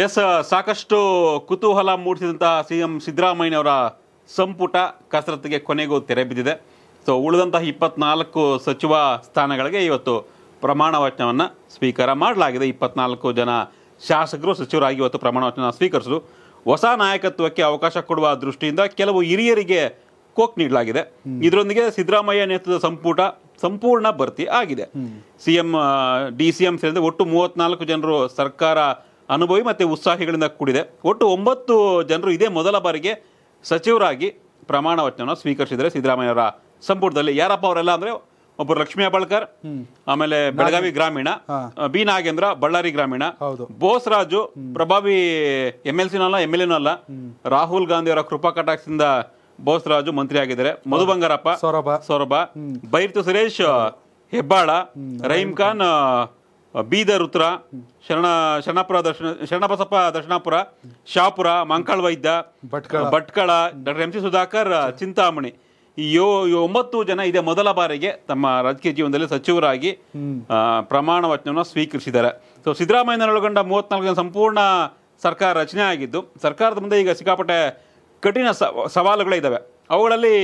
S ಸಾಕಷ್ಟು ಕುತೂಹಲ ಮೂಡಿಸಿದಂತಹ C M ಸಿದ್ದರಾಮಯ್ಯನವರ ಸಂಪುಟ ಕಸರತ್ತಿಗೆ ಕೊನೆಗೂ ತೆರೆ ಬಿದ್ದಿದೆ ಸೊ ಉಳಿದಂತಹ ಇಪ್ಪತ್ನಾಲ್ಕು ಸಚಿವ ಸ್ಥಾನಗಳಿಗೆ ಇವತ್ತು ಪ್ರಮಾಣ ವಚನವನ್ನು ಸ್ವೀಕಾರ ಮಾಡಲಾಗಿದೆ ಇಪ್ಪತ್ನಾಲ್ಕು ಜನ ಶಾಸಕರು ಸಚಿವರಾಗಿ ಇವತ್ತು ಪ್ರಮಾಣ ವಚನ ಸ್ವೀಕರಿಸಿದ್ರು ಹೊಸ ನಾಯಕತ್ವಕ್ಕೆ ಅವಕಾಶ ಕೊಡುವ ದೃಷ್ಟಿಯಿಂದ ಕೆಲವು ಹಿರಿಯರಿಗೆ ಕೋಕ್ ನೀಡಲಾಗಿದೆ ಇದರೊಂದಿಗೆ ಸಿದ್ದರಾಮಯ್ಯ ನೇತೃತ್ವದ ಸಂಪುಟ ಸಂಪೂರ್ಣ ಭರ್ತಿ ಆಗಿದೆ C M D C M ಸೇರಿದಂತೆ ಒಟ್ಟು ಮೂವತ್ನಾಲ್ಕು ಜನರು ಸರ್ಕಾರ ಅನುಭವಿ ಮತ್ತು ಉತ್ಸಾಹಿಗಳಿಂದ ಕೂಡಿದೆ ಒಟ್ಟು ಒಂಬತ್ತು ಜನರು ಇದೇ ಮೊದಲ ಬಾರಿಗೆ ಸಚಿವರಾಗಿ ಪ್ರಮಾಣ ವಚನವನ್ನು ಸ್ವೀಕರಿಸಿದರೆ ಸಿದ್ದರಾಮಯ್ಯವರ ಸಂಪುಟದಲ್ಲಿ ಯಾರಪ್ಪ ಅವರೆಲ್ಲ ಅಂದರೆ ಒಬ್ಬರು ಲಕ್ಷ್ಮೀ ಅಬಳ್ಕರ್ ಆಮೇಲೆ ಬೆಳಗಾವಿ ಗ್ರಾಮೀಣ ಬಿ ನಾಗೇಂದ್ರ ಬಳ್ಳಾರಿ ಗ್ರಾಮೀಣ ಬೋಸ್ರಾಜು ಪ್ರಭಾವಿ ಎಂ ಎಲ್ ಸಿನೂ ಅಲ್ಲ ಎಮ್ ಎಲ್ ಎನೂ ಅಲ್ಲ ರಾಹುಲ್ ಗಾಂಧಿ ಅವರ ಕೃಪಾ ಕಟಾಕ್ಷದಿಂದ ಬೋಸ್ರಾಜು ಮಂತ್ರಿ ಆಗಿದ್ದಾರೆ ಮಧು ಬಂಗಾರಪ್ಪ ಸೌರಭ ಸೌರಭ ಬೈರ್ತು ಸುರೇಶ್ ಹೆಬ್ಬಾಳ ರಹೀಂ ಖಾನ್ ಬೀದರ್ ಉತ್ತರ ಶರಣ ಶರಣಪುರ ದರ್ಶನ Sharanabasappa Darshanapur Shahapur Mankal Vaidya Bhatkal Bhatkal doctor M C Sudhakar Chintamani ಈ ಒಂಬತ್ತು ಜನ ಇದೇ ಮೊದಲ ಬಾರಿಗೆ ತಮ್ಮ ರಾಜಕೀಯ ಜೀವನದಲ್ಲಿ ಸಚಿವರಾಗಿ ಪ್ರಮಾಣ ವಚನವನ್ನು ಸ್ವೀಕರಿಸಿದ್ದಾರೆ ಸೊ ಒಳಗೊಂಡ ಮೂವತ್ನಾಲ್ಕು ಜನ ಸಂಪೂರ್ಣ ಸರ್ಕಾರ ರಚನೆ ಆಗಿದ್ದು ಸರ್ಕಾರದ ಮುಂದೆ ಈಗ ಸಿಕ್ಕಾಪಟ್ಟೆ ಕಠಿಣ ಸವಾಲುಗಳಿದ್ದಾವೆ ಅವುಗಳಲ್ಲಿ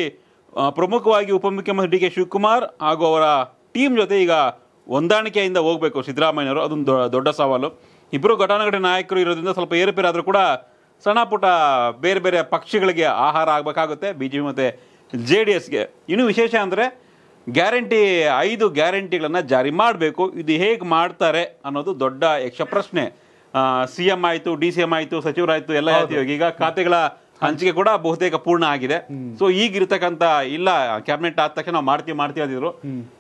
ಪ್ರಮುಖವಾಗಿ ಉಪಮುಖ್ಯಮಂತ್ರಿ ಡಿ ಕೆ ಶಿವಕುಮಾರ್ ಹಾಗೂ ಅವರ ಟೀಮ್ ಜೊತೆ ಈಗ ಹೊಂದಾಣಿಕೆಯಿಂದ ಹೋಗಬೇಕು ಸಿದ್ದರಾಮಯ್ಯವರು ಅದೊಂದು ದೊಡ್ಡ ಸವಾಲು ಇಬ್ಬರು ಘಟನಾಘಟನೆ ನಾಯಕರು ಇರೋದ್ರಿಂದ ಸ್ವಲ್ಪ ಏರುಪೇರಾದರೂ ಕೂಡ ಸಣ್ಣ ಪುಟ್ಟ ಬೇರೆ ಬೇರೆ ಪಕ್ಷಗಳಿಗೆ ಆಹಾರ ಆಗಬೇಕಾಗುತ್ತೆ ಬಿ ಜೆ ಪಿ ಮತ್ತು ಜೆ ಡಿ ಎಸ್ಗೆ ಇನ್ನು ವಿಶೇಷ ಅಂದರೆ ಗ್ಯಾರಂಟಿ ಐದು ಗ್ಯಾರಂಟಿಗಳನ್ನು ಜಾರಿ ಮಾಡಬೇಕು ಇದು ಹೇಗೆ ಮಾಡ್ತಾರೆ ಅನ್ನೋದು ದೊಡ್ಡ ಯಕ್ಷ ಪ್ರಶ್ನೆ ಸಿ ಎಮ್ ಆಯಿತು ಡಿ ಸಿ ಎಮ್ ಆಯಿತು ಸಚಿವರಾಯಿತು ಎಲ್ಲ ಹೇಳ್ತೀವಿ ಈಗ ಖಾತೆಗಳ ಹಂಚಿಕೆ ಕೂಡ ಬಹುತೇಕ ಪೂರ್ಣ ಆಗಿದೆ ಸೊ ಇರತಕ್ಕಂತ ಇಲ್ಲ ಕ್ಯಾಬಿನೆಟ್ ಆದ ತಕ್ಷಣ ನಾವು ಮಾಡ್ತೀವಿ ಮಾಡ್ತೀವಿ ಅಂದಿದ್ರು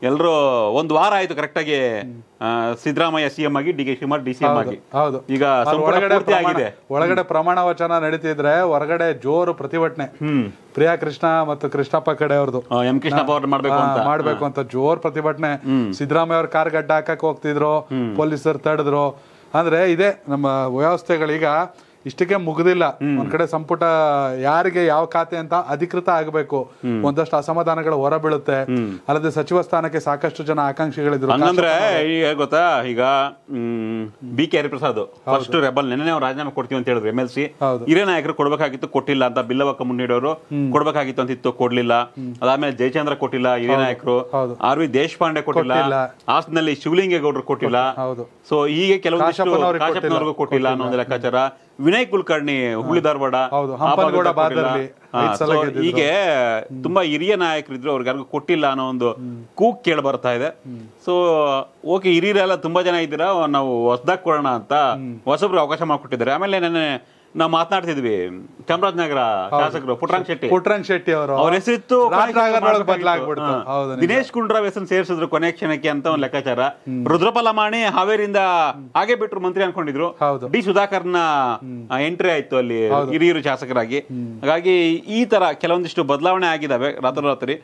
ಎಲ್ಲರೂ ಒಂದು ವಾರ ಆಯ್ತು ಕರೆಕ್ಟ್ ಆಗಿ ಸಿದ್ದರಾಮಯ್ಯ ಸಿಎಂ ಆಗಿ D K Shivakumar D CM ಆಗಿ ಈಗ ಆಗಿದೆ ಒಳಗಡೆ ಪ್ರಮಾಣ ವಚನ ನಡೀತಿದ್ರೆ ಹೊರಗಡೆ ಜೋರು ಪ್ರತಿಭಟನೆ ಪ್ರಿಯಾ ಕೃಷ್ಣ ಮತ್ತು ಕೃಷ್ಣಪ್ಪ ಕಡೆ ಅವ್ರದ್ದು ಎಂ ಕೃಷ್ಣಪ್ಪ ಅವ್ರ ಮಾಡ್ಬೇಕು ಅಂತ ಮಾಡ್ಬೇಕು ಅಂತ ಜೋರ್ ಪ್ರತಿಭಟನೆ ಸಿದ್ದರಾಮಯ್ಯ ಅವ್ರ ಕಾರ್ ಗಡ್ಡ ಹಾಕಕ್ ಹೋಗ್ತಿದ್ರು ಪೊಲೀಸರು ತಡೆದ್ರು ಅಂದ್ರೆ ಇದೆ ನಮ್ಮ ವ್ಯವಸ್ಥೆಗಳೀಗ ಇಷ್ಟಕ್ಕೆ ಮುಗುದಿಲ್ಲ ಒಂದ್ ಕಡೆ ಸಂಪುಟ ಯಾರಿಗೆ ಯಾವ ಖಾತೆ ಅಂತ ಅಧಿಕೃತ ಆಗಬೇಕು ಒಂದಷ್ಟು ಅಸಮಾಧಾನಗಳು ಹೊರಬೀಳುತ್ತೆ ಅಲ್ಲದೆ ಸಚಿವ ಸ್ಥಾನಕ್ಕೆ ಸಾಕಷ್ಟು ಜನ ಆಕಾಂಕ್ಷಿಗಳಿದ್ರು ಅಂದ್ರೆ ಈಗ ಗೊತ್ತಾ ಈಗ B K Hariprasad first rebel ನೆನ್ನೆ ನಾವು ರಾಜೀನಾಮೆ ಕೊಡ್ತೀವಿ ಅಂತ ಹೇಳಿದ್ರು ಎಂ ಎಲ್ ಸಿ ಹಿರಿಯ ನಾಯಕರು ಕೊಡ್ಬೇಕಾಗಿತ್ತು ಕೊಟ್ಟಿಲ್ಲ ಅಂತ ಬಿಲ್ಲವಕ್ಕ ಮುನ್ನಿಡೋರು ಕೊಡ್ಬೇಕಾಗಿತ್ತು ಅಂತ ಇತ್ತು ಕೊಡ್ಲಿಲ್ಲ ಅದಾದ್ಮೇಲೆ ಜಯಚಂದ್ರ ಕೊಟ್ಟಿಲ್ಲ ಹಿರಿಯ ನಾಯಕರು ಆರ್ ವಿ ದೇಶಪಾಂಡೆ ಕೊಟ್ಟಿಲ್ಲ ಹಾಸನಲ್ಲಿ ಶಿವಲಿಂಗೇಗೌಡರು ಕೊಟ್ಟಿಲ್ಲ ಸೊ ಹೀಗೆ ಕೆಲವು ಕೊಟ್ಟಿಲ್ಲ ಅನ್ನೋ ಲೆಕ್ಕಾಚಾರ ವಿನಯ್ ಕುಲಕರ್ಣಿ ಹುಬ್ಳಿ ಧಾರವಾಡ ಹೀಗೆ ತುಂಬಾ ಹಿರಿಯ ನಾಯಕರಿದ್ರು ಅವ್ರಿಗೆ ಯಾರಿಗೂ ಕೊಟ್ಟಿಲ್ಲ ಅನ್ನೋ ಒಂದು ಕೂಕ್ ಕೇಳಿ ಬರ್ತಾ ಇದೆ ಸೊ ಓಕೆ ಹಿರಿಯರೆಲ್ಲ ತುಂಬಾ ಜನ ಇದ್ದೀರಾ ನಾವು ಹೊಸದಾಗ ಕೊಡೋಣ ಅಂತ ಹೊಸಬ್ರು ಅವಕಾಶ ಮಾಡಿಕೊಟ್ಟಿದ್ದಾರೆ ಆಮೇಲೆ ನೆನ್ನೆ ನಾವು ಮಾತನಾಡ್ತಿದ್ವಿ ಚಾಮರಾಜನಗರ ಶಾಸಕರು ಪುಟ್ರಂಗ್ ಶೆಟ್ಟಿ ಪುಟ್ರಂಗ್ ಶೆಟ್ಟಿ ಅವರು ಅವ್ರ ಹೆಸರಿತ್ತು ದಿನೇಶ್ ಗುಂಡ್ರಾವ್ ಹೆಸರು ಸೇರಿಸಿದ್ರು ಕೊನೆ ಕ್ಷಣಕ್ಕೆ ಅಂತ ಒಂದು ಲೆಕ್ಕಾಚಾರ ರುದ್ರಪಲಮಾಣಿ ಹಾವೇರಿಂದ ಹಾಗೆ ಬಿಟ್ರು ಮಂತ್ರಿ ಅನ್ಕೊಂಡಿದ್ರು ಡಿ ಸುಧಾಕರ್ನ ಎಂಟ್ರಿ ಆಯ್ತು ಅಲ್ಲಿ ಹಿರಿಯರು ಶಾಸಕರಾಗಿ ಹಾಗಾಗಿ ಈ ತರ ಕೆಲವೊಂದಿಷ್ಟು ಬದಲಾವಣೆ ಆಗಿದಾವೆ ರಾತ್ರೋರಾತ್ರಿ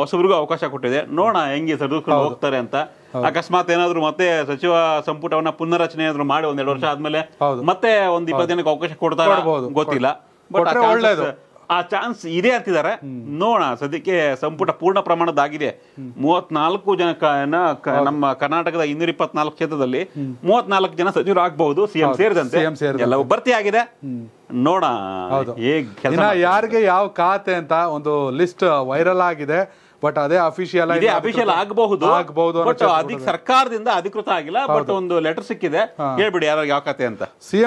ಹೊಸಬ್ರಿಗೂ ಅವಕಾಶ ಕೊಟ್ಟಿದೆ ನೋಡೋಣ ಹೆಂಗೆ ಸರ್ದುಕೊಂಡು ಹೋಗ್ತಾರೆ ಅಂತ ಅಕಸ್ಮಾತ್ ಏನಾದ್ರು ಮತ್ತೆ ಸಚಿವ ಸಂಪುಟವನ್ನ ಪುನರಚನೆ ಏನಾದ್ರು ಮಾಡಿ ಒಂದೆರಡು ವರ್ಷ ಆದ್ಮೇಲೆ ಮತ್ತೆ ಒಂದ್ ಇಪ್ಪತ್ತು ಜನಕ್ಕೆ ಅವಕಾಶ ಕೊಡ್ತಾರೆ ಗೊತ್ತಿಲ್ಲ ಬಟ್ ಒಳ್ಳೇದು ಆ ಚಾನ್ಸ್ ಇದೆ ಅಂತಿದ್ದಾರೆ ನೋಡೋಣ ಸದ್ಯಕ್ಕೆ ಸಂಪುಟ ಪೂರ್ಣ ಪ್ರಮಾಣದಾಗಿದೆ ಮೂವತ್ನಾಲ್ಕು ಜನ ನಮ್ಮ ಕರ್ನಾಟಕದ ಇನ್ನೂರ ಇಪ್ಪತ್ನಾಲ್ಕು ಕ್ಷೇತ್ರದಲ್ಲಿ ಮೂವತ್ನಾಲ್ಕು ಜನ ಸಚಿವರು ಆಗ್ಬಹುದು ಸಿಎಂ ಸೇರಿದಂತೆ ಎಲ್ಲವೂ ಭರ್ತಿ ಆಗಿದೆ ನೋಡ ಯಾರಿಗೆ ಯಾವ ಖಾತೆ ಅಂತ ಒಂದು ಲಿಸ್ಟ್ ವೈರಲ್ ಆಗಿದೆ ಬಟ್ ಅದೇ ಅಫಿಷಿಯಲ್ ಇದೆ ಅಫಿಷಿಯಲ್ ಆಗಬಹುದು ಆಗಬಹುದು ಬಟ್ ಅದಕ್ಕೆ ಸರ್ಕಾರದಿಂದ ಅಧಿಕೃತ ಆಗಿಲ್ಲ ಬಟ್ ಒಂದು ಲೆಟರ್ ಸಿಕ್ಕಿದೆ ಹೇಳ್ಬಿಡಿ ಯಾರಿಗೆ ಯಾವ ಖಾತೆ ಅಂತ ಸಿಎಂ